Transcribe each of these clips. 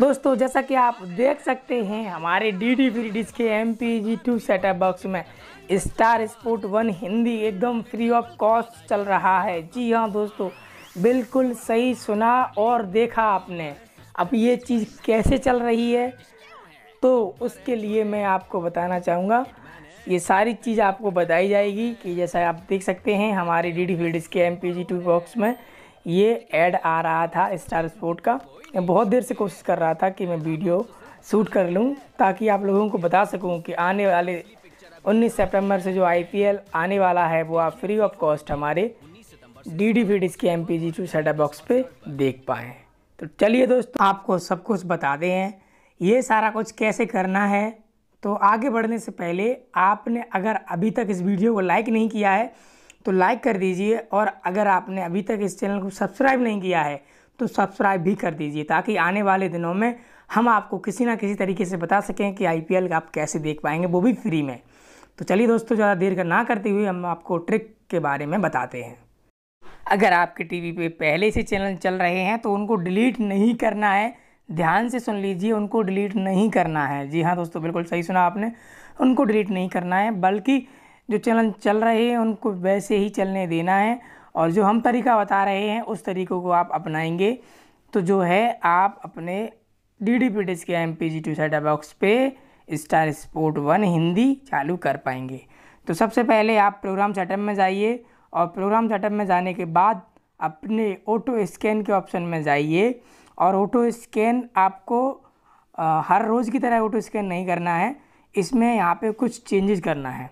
दोस्तों जैसा कि आप देख सकते हैं हमारे डी डी फ्री डिश के M P G two setup box में स्टार स्पोर्ट वन हिंदी एकदम फ्री ऑफ कॉस्ट चल रहा है जी हाँ दोस्तों बिल्कुल सही सुना और देखा आपने अब ये चीज़ कैसे चल रही है तो उसके लिए मैं आपको बताना चाहूँगा ये सारी चीज़ आपको बताई जाएगी कि जैसा आप देख सकते हैं हमारे डी डी फ्री डिश के M P G two box में ये एड आ रहा था स्टार स्पोर्ट का मैं बहुत देर से कोशिश कर रहा था कि मैं वीडियो शूट कर लूँ ताकि आप लोगों को बता सकूँ कि आने वाले 19 सितंबर से जो आईपीएल आने वाला है वो आप फ्री ऑफ कॉस्ट हमारे डी डी फीड के M P G two setup box पे देख पाएँ तो चलिए दोस्तों आपको सब कुछ बता दें ये सारा कुछ कैसे करना है तो आगे बढ़ने से पहले आपने अगर अभी तक इस वीडियो को लाइक नहीं किया है तो लाइक कर दीजिए और अगर आपने अभी तक इस चैनल को सब्सक्राइब नहीं किया है तो सब्सक्राइब भी कर दीजिए ताकि आने वाले दिनों में हम आपको किसी ना किसी तरीके से बता सकें कि आई आप कैसे देख पाएंगे वो भी फ्री में तो चलिए दोस्तों ज़्यादा देर कर ना करते हुए हम आपको ट्रिक के बारे में बताते हैं अगर आपके टीवी पे पहले से चैनल चल रहे हैं तो उनको डिलीट नहीं करना है ध्यान से सुन लीजिए उनको डिलीट नहीं करना है जी हाँ दोस्तों बिल्कुल सही सुना आपने उनको डिलीट नहीं करना है बल्कि जो चलन चल रहे हैं उनको वैसे ही चलने देना है और जो हम तरीका बता रहे हैं उस तरीक़ों को आप अपनाएंगे तो जो है आप अपने डी डी पी डिस्क के M P G two setup box पे स्टार स्पोर्ट वन हिंदी चालू कर पाएंगे तो सबसे पहले आप प्रोग्राम सेटअप में जाइए और प्रोग्राम सेटअप में जाने के बाद अपने ऑटो स्कैन के ऑप्शन में जाइए और ऑटो स्कैन आपको आ, हर रोज़ की तरह ऑटो स्कैन नहीं करना है इसमें यहाँ पे कुछ चेंजेस करना है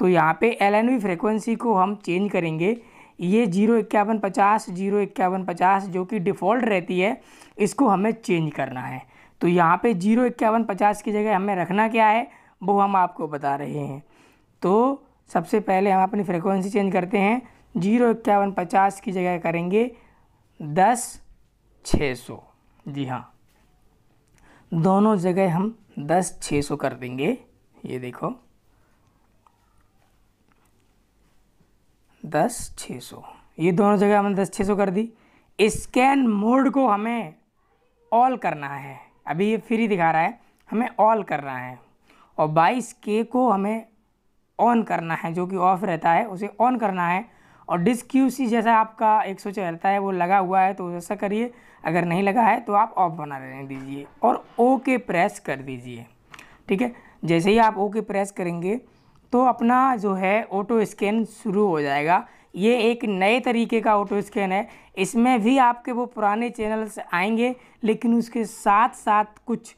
तो यहाँ पे एल एन फ्रिक्वेंसी को हम चेंज करेंगे ये जीरो इक्यावन पचास जीरो इक्यावन पचास जो कि डिफ़ॉल्ट रहती है इसको हमें चेंज करना है तो यहाँ पे जीरो इक्यावन पचास की जगह हमें रखना क्या है वो हम आपको बता रहे हैं तो सबसे पहले हम अपनी फ्रिक्वेंसी चेंज करते हैं जीरो इक्यावन पचास की जगह करेंगे दस छः सौ जी हाँ दोनों जगह हम दस छः सौ कर देंगे ये देखो दस छः सौ ये दोनों जगह हमने दस छः सौ कर दी स्कैन मोड को हमें ऑल करना है अभी ये फ्री दिखा रहा है हमें ऑल करना है और बाईस के को हमें ऑन करना है जो कि ऑफ रहता है उसे ऑन करना है और डिस्क यू सी जैसा आपका एक सौ चहता है वो लगा हुआ है तो वैसा करिए अगर नहीं लगा है तो आप ऑफ बना रहने दीजिए और ओके प्रेस कर दीजिए ठीक है जैसे ही आप ओके प्रेस करेंगे तो अपना जो है ऑटो स्कैन शुरू हो जाएगा ये एक नए तरीके का ऑटो स्कैन है इसमें भी आपके वो पुराने चैनल्स आएंगे लेकिन उसके साथ साथ कुछ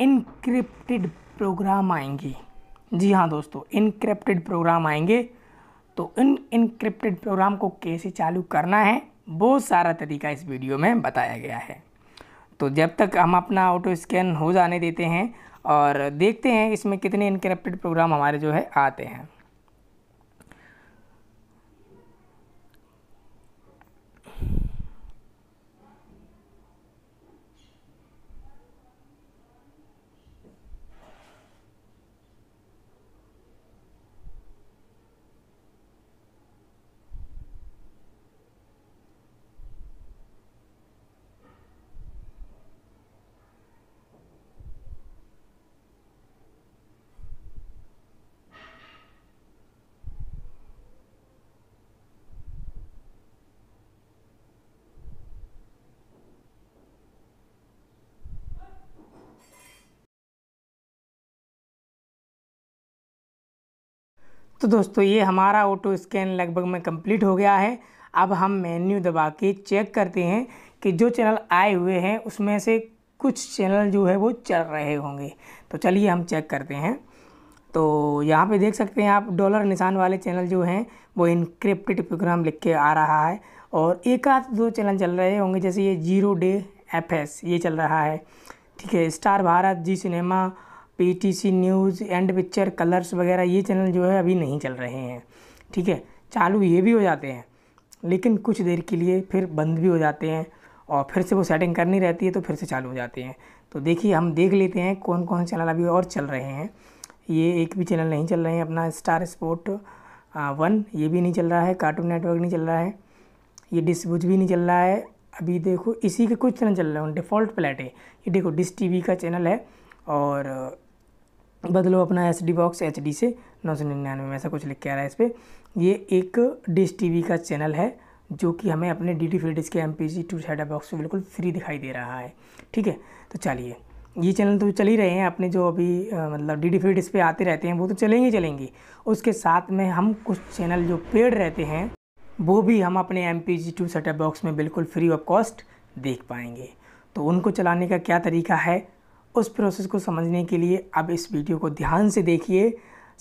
इनक्रिप्टेड प्रोग्राम आएंगे जी हाँ दोस्तों इनक्रिप्टेड प्रोग्राम आएंगे तो इन इनक्रिप्टेड प्रोग्राम को कैसे चालू करना है वो सारा तरीका इस वीडियो में बताया गया है तो जब तक हम अपना ऑटो स्कैन हो जाने देते हैं और देखते हैं इसमें कितने इनकरप्टेड प्रोग्राम हमारे जो है आते हैं तो दोस्तों ये हमारा ऑटो स्कैन लगभग में कंप्लीट हो गया है अब हम मेन्यू दबा के चेक करते हैं कि जो चैनल आए हुए हैं उसमें से कुछ चैनल जो है वो चल रहे होंगे तो चलिए हम चेक करते हैं तो यहाँ पे देख सकते हैं आप डॉलर निशान वाले चैनल जो हैं वो इनक्रिप्टेड प्रोग्राम लिख के आ रहा है और एक आध दो चैनल चल रहे होंगे जैसे ये जीरो डे एफ एस ये चल रहा है ठीक है स्टार भारत जी सिनेमा पी न्यूज़ एंड पिक्चर कलर्स वगैरह ये चैनल जो है अभी नहीं चल रहे हैं ठीक है चालू ये भी हो जाते हैं लेकिन कुछ देर के लिए फिर बंद भी हो जाते हैं और फिर से वो सेटिंग करनी रहती है तो फिर से चालू हो जाते हैं तो देखिए हम देख लेते हैं कौन कौन से चैनल अभी और चल रहे हैं ये एक भी चैनल नहीं चल रहे हैं अपना स्टार स्पोर्ट वन ये भी नहीं चल रहा है कार्टून नेटवर्क नहीं चल रहा है ये डिसबुज भी नहीं चल रहा है अभी देखो इसी के कुछ चैनल चल रहे हैं डिफ़ॉल्ट प्लेटें ये देखो डिस टी का चैनल है और बदलो अपना H D box H D से नौ सौ निन्यानवे में ऐसा कुछ लिख के आ रहा है इस पर ये एक डिश टी वी का चैनल है जो कि हमें अपने डी डी फ्री के M P G two setup box में बिल्कुल फ्री दिखाई दे रहा है ठीक है तो चलिए ये चैनल तो चल ही रहे हैं अपने जो अभी आ, मतलब डी डी फ्री डिश पे आते रहते हैं वो तो चलेंगे चलेंगे उसके साथ में हम कुछ चैनल जो पेड रहते हैं वो भी हम अपने M P G two setup box में बिल्कुल फ्री ऑफ कॉस्ट देख पाएंगे तो उनको चलाने का क्या तरीका है उस प्रोसेस को समझने के लिए अब इस वीडियो को ध्यान से देखिए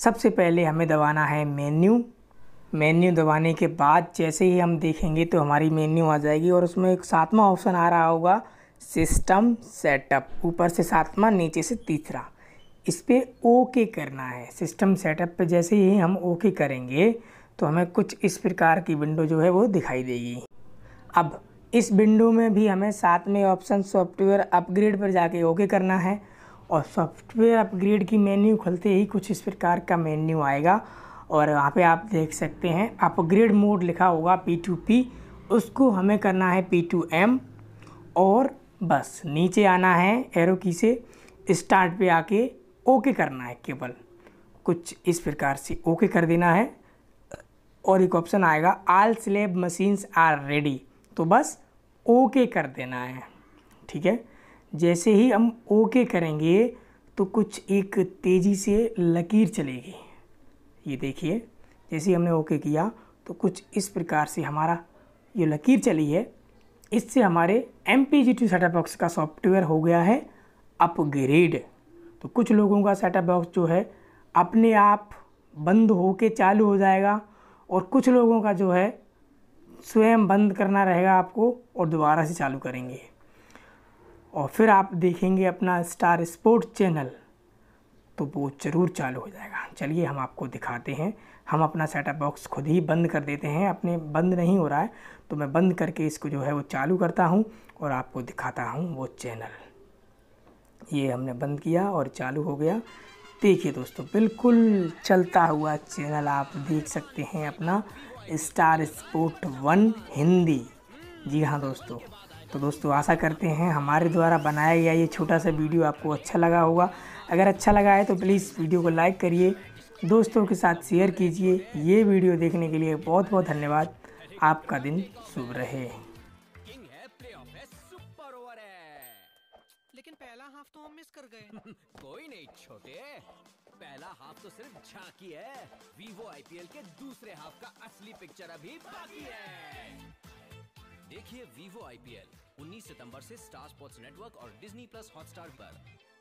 सबसे पहले हमें दबाना है मेन्यू मेन्यू दबाने के बाद जैसे ही हम देखेंगे तो हमारी मेन्यू आ जाएगी और उसमें एक सातवां ऑप्शन आ रहा होगा सिस्टम सेटअप ऊपर से सातवां नीचे से तीसरा इस पर ओके करना है सिस्टम सेटअप पे जैसे ही हम ओके करेंगे तो हमें कुछ इस प्रकार की विंडो जो है वो दिखाई देगी अब इस विंडो में भी हमें साथ में ऑप्शन सॉफ्टवेयर अपग्रेड पर जाके ओके करना है और सॉफ्टवेयर अपग्रेड की मेन्यू खुलते ही कुछ इस प्रकार का मेन्यू आएगा और वहाँ पे आप देख सकते हैं अपग्रेड मोड लिखा होगा पी टू पी उसको हमें करना है पी टू एम और बस नीचे आना है एरो की से स्टार्ट पे आके ओके करना है केवल कुछ इस प्रकार से ओके कर देना है और एक ऑप्शन आएगा all slave machines are ready तो बस ओके कर देना है ठीक है जैसे ही हम ओके करेंगे तो कुछ एक तेज़ी से लकीर चलेगी ये देखिए जैसे ही हमने ओके किया तो कुछ इस प्रकार से हमारा ये लकीर चली है इससे हमारे M P G two setup box का सॉफ्टवेयर हो गया है अपग्रेड तो कुछ लोगों का सेटअप बॉक्स जो है अपने आप बंद होके चालू हो जाएगा और कुछ लोगों का जो है स्वयं बंद करना रहेगा आपको और दोबारा से चालू करेंगे और फिर आप देखेंगे अपना स्टार स्पोर्ट चैनल तो वो ज़रूर चालू हो जाएगा चलिए हम आपको दिखाते हैं हम अपना सेटअप बॉक्स खुद ही बंद कर देते हैं अपने बंद नहीं हो रहा है तो मैं बंद करके इसको जो है वो चालू करता हूँ और आपको दिखाता हूँ वो चैनल ये हमने बंद किया और चालू हो गया देखिए दोस्तों बिल्कुल चलता हुआ चैनल आप देख सकते हैं अपना स्टार स्पोर्ट वन हिंदी जी हाँ दोस्तों तो दोस्तों आशा करते हैं हमारे द्वारा बनाया गया ये छोटा सा वीडियो आपको अच्छा लगा होगा अगर अच्छा लगा है तो प्लीज़ वीडियो को लाइक करिए दोस्तों के साथ शेयर कीजिए ये वीडियो देखने के लिए बहुत बहुत धन्यवाद आपका दिन शुभ रहे कर गए कोई नहीं छोटे पहला हाफ तो सिर्फ झांकी है वीवो आईपीएल के दूसरे हाफ का असली पिक्चर अभी बाकी है देखिए वीवो आईपीएल 19 सितंबर से स्टार स्पोर्ट्स नेटवर्क और डिज्नी प्लस हॉटस्टार पर